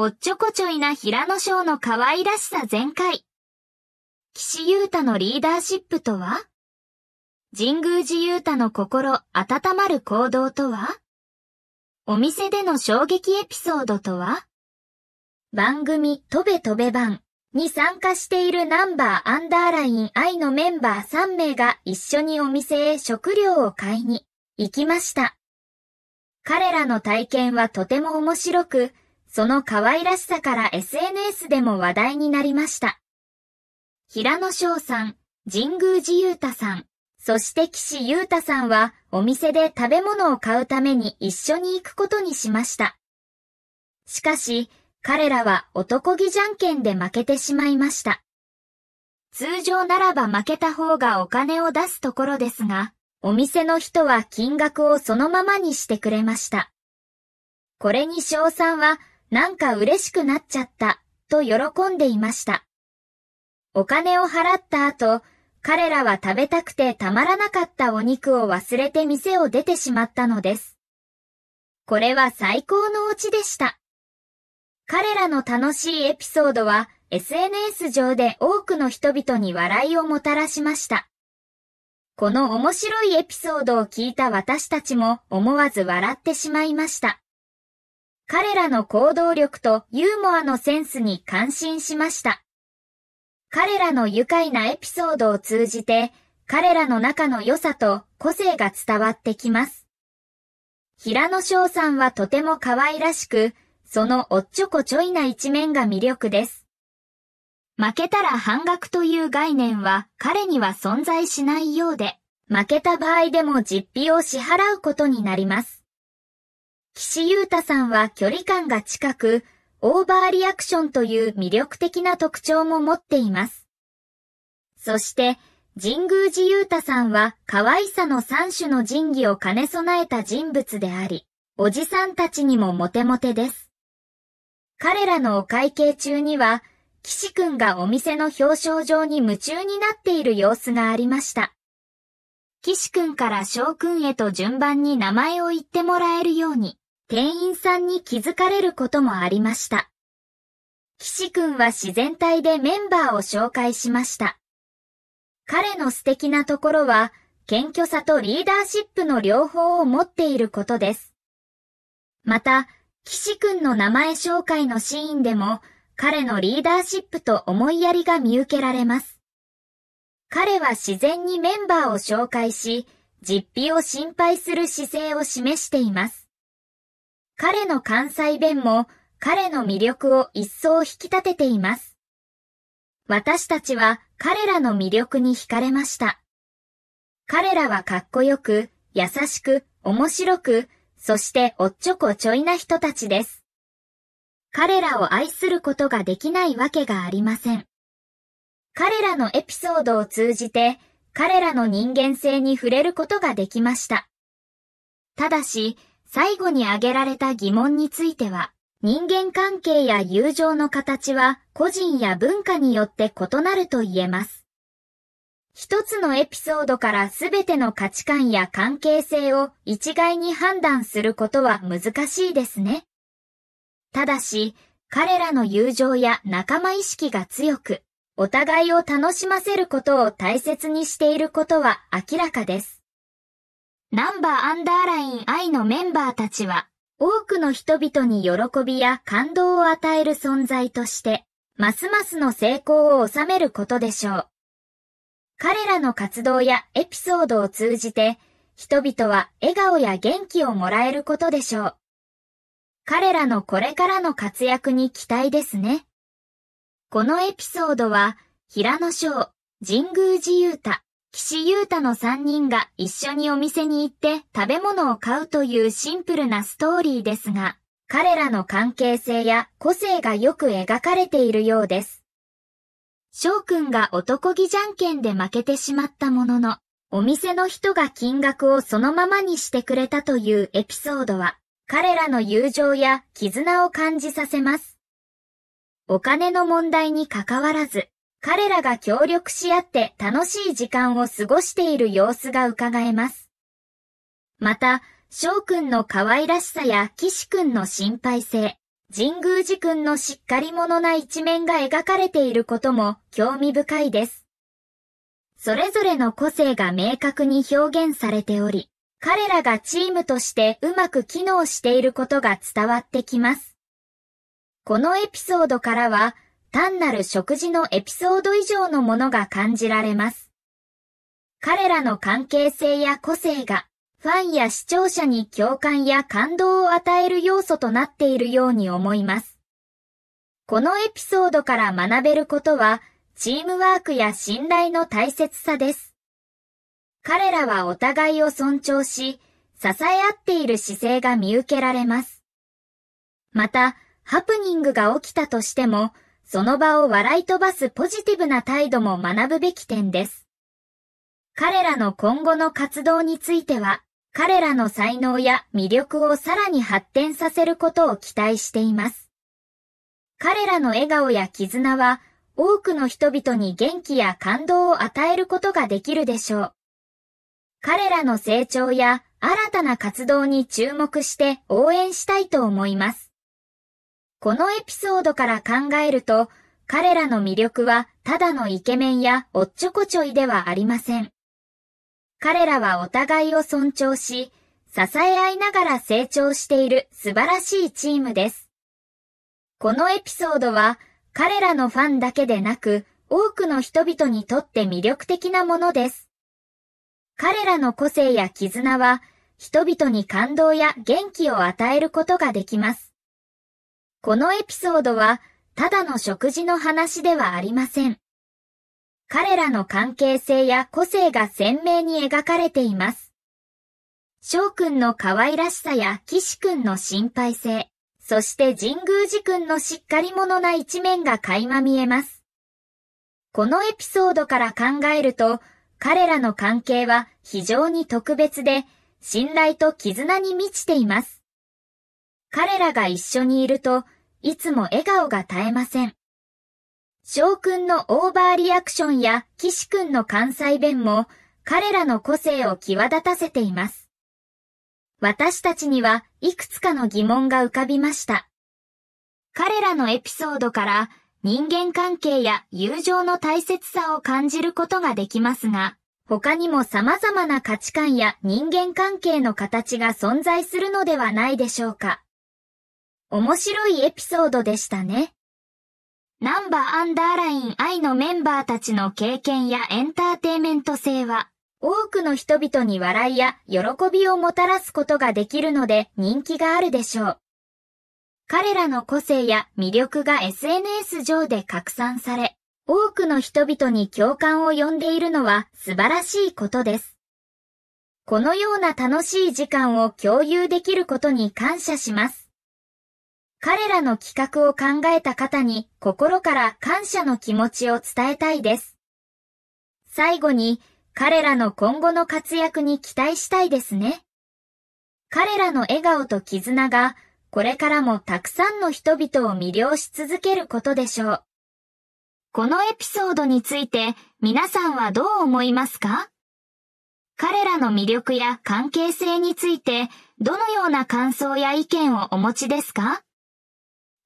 おっちょこちょいな平野翔の可愛らしさ全開。岸優太のリーダーシップとは神宮寺優太の心温まる行動とはお店での衝撃エピソードとは番組とべとべ版に参加しているナンバーアンダーライン愛のメンバー3名が一緒にお店へ食料を買いに行きました。彼らの体験はとても面白く、その可愛らしさから SNS でも話題になりました。平野翔さん、神宮寺勇太さん、そして岸優太さんはお店で食べ物を買うために一緒に行くことにしました。しかし、彼らは男気じゃんけんで負けてしまいました。通常ならば負けた方がお金を出すところですが、お店の人は金額をそのままにしてくれました。これに翔さんはなんか嬉しくなっちゃった、と喜んでいました。お金を払った後、彼らは食べたくてたまらなかったお肉を忘れて店を出てしまったのです。これは最高のオチでした。彼らの楽しいエピソードは SNS 上で多くの人々に笑いをもたらしました。この面白いエピソードを聞いた私たちも思わず笑ってしまいました。彼らの行動力とユーモアのセンスに感心しました。彼らの愉快なエピソードを通じて、彼らの中の良さと個性が伝わってきます。平野翔さんはとても可愛らしく、そのおっちょこちょいな一面が魅力です。負けたら半額という概念は彼には存在しないようで、負けた場合でも実費を支払うことになります。岸優太さんは距離感が近く、オーバーリアクションという魅力的な特徴も持っています。そして、神宮寺優太さんは可愛さの3種の神器を兼ね備えた人物であり、おじさんたちにもモテモテです。彼らのお会計中には、岸くんがお店の表彰状に夢中になっている様子がありました。岸くんから翔くんへと順番に名前を言ってもらえるように。店員さんに気づかれることもありました。岸くんは自然体でメンバーを紹介しました。彼の素敵なところは、謙虚さとリーダーシップの両方を持っていることです。また、岸くんの名前紹介のシーンでも、彼のリーダーシップと思いやりが見受けられます。彼は自然にメンバーを紹介し、実費を心配する姿勢を示しています。彼の関西弁も彼の魅力を一層引き立てています。私たちは彼らの魅力に惹かれました。彼らはかっこよく、優しく、面白く、そしておっちょこちょいな人たちです。彼らを愛することができないわけがありません。彼らのエピソードを通じて、彼らの人間性に触れることができました。ただし、最後に挙げられた疑問については、人間関係や友情の形は個人や文化によって異なると言えます。一つのエピソードから全ての価値観や関係性を一概に判断することは難しいですね。ただし、彼らの友情や仲間意識が強く、お互いを楽しませることを大切にしていることは明らかです。ナンバーアンダーライン I のメンバーたちは、多くの人々に喜びや感動を与える存在として、ますますの成功を収めることでしょう。彼らの活動やエピソードを通じて、人々は笑顔や元気をもらえることでしょう。彼らのこれからの活躍に期待ですね。このエピソードは、平野翔、神宮寺勇太、岸優太の3人が一緒にお店に行って食べ物を買うというシンプルなストーリーですが、彼らの関係性や個性がよく描かれているようです。翔くんが男気じゃんけんで負けてしまったものの、お店の人が金額をそのままにしてくれたというエピソードは、彼らの友情や絆を感じさせます。お金の問題にかかわらず、彼らが協力し合って楽しい時間を過ごしている様子が伺えます。また、翔くんの可愛らしさや岸くんの心配性、神宮寺くんのしっかり者な一面が描かれていることも興味深いです。それぞれの個性が明確に表現されており、彼らがチームとしてうまく機能していることが伝わってきます。このエピソードからは、単なる食事のエピソード以上のものが感じられます。彼らの関係性や個性が、ファンや視聴者に共感や感動を与える要素となっているように思います。このエピソードから学べることは、チームワークや信頼の大切さです。彼らはお互いを尊重し、支え合っている姿勢が見受けられます。また、ハプニングが起きたとしても、その場を笑い飛ばすポジティブな態度も学ぶべき点です。彼らの今後の活動については、彼らの才能や魅力をさらに発展させることを期待しています。彼らの笑顔や絆は、多くの人々に元気や感動を与えることができるでしょう。彼らの成長や新たな活動に注目して応援したいと思います。このエピソードから考えると、彼らの魅力はただのイケメンやおっちょこちょいではありません。彼らはお互いを尊重し、支え合いながら成長している素晴らしいチームです。このエピソードは彼らのファンだけでなく多くの人々にとって魅力的なものです。彼らの個性や絆は人々に感動や元気を与えることができます。このエピソードは、ただの食事の話ではありません。彼らの関係性や個性が鮮明に描かれています。翔くんの可愛らしさや岸くんの心配性、そして神宮寺くんのしっかり者な一面が垣間見えます。このエピソードから考えると、彼らの関係は非常に特別で、信頼と絆に満ちています。彼らが一緒にいると、いつも笑顔が絶えません。翔くんのオーバーリアクションや岸くんの関西弁も彼らの個性を際立たせています。私たちにはいくつかの疑問が浮かびました。彼らのエピソードから人間関係や友情の大切さを感じることができますが、他にも様々な価値観や人間関係の形が存在するのではないでしょうか。面白いエピソードでしたね。ナンバーアンダーライン I のメンバーたちの経験やエンターテイメント性は、多くの人々に笑いや喜びをもたらすことができるので人気があるでしょう。彼らの個性や魅力が SNS 上で拡散され、多くの人々に共感を呼んでいるのは素晴らしいことです。このような楽しい時間を共有できることに感謝します。彼らの企画を考えた方に心から感謝の気持ちを伝えたいです。最後に、彼らの今後の活躍に期待したいですね。彼らの笑顔と絆が、これからもたくさんの人々を魅了し続けることでしょう。このエピソードについて皆さんはどう思いますか彼らの魅力や関係性についてどのような感想や意見をお持ちですか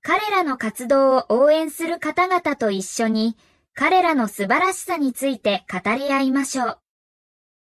彼らの活動を応援する方々と一緒に、彼らの素晴らしさについて語り合いましょう。